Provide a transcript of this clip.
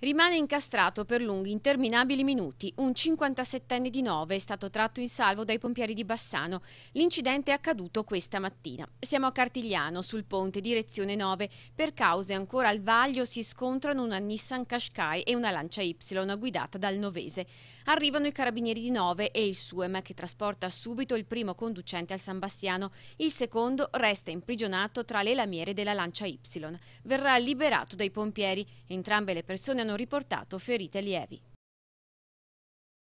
Rimane incastrato per lunghi interminabili minuti. Un 57enne di 9 è stato tratto in salvo dai pompieri di Bassano. L'incidente è accaduto questa mattina. Siamo a Cartigliano, sul ponte direzione 9. Per cause ancora al vaglio si scontrano una Nissan Qashqai e una Lancia Y guidata dal novese. Arrivano i carabinieri di 9 e il Suem che trasporta subito il primo conducente al San Bassiano. Il secondo resta imprigionato tra le lamiere della Lancia Y. Verrà liberato dai pompieri. Entrambe le persone hanno hanno riportato ferite lievi.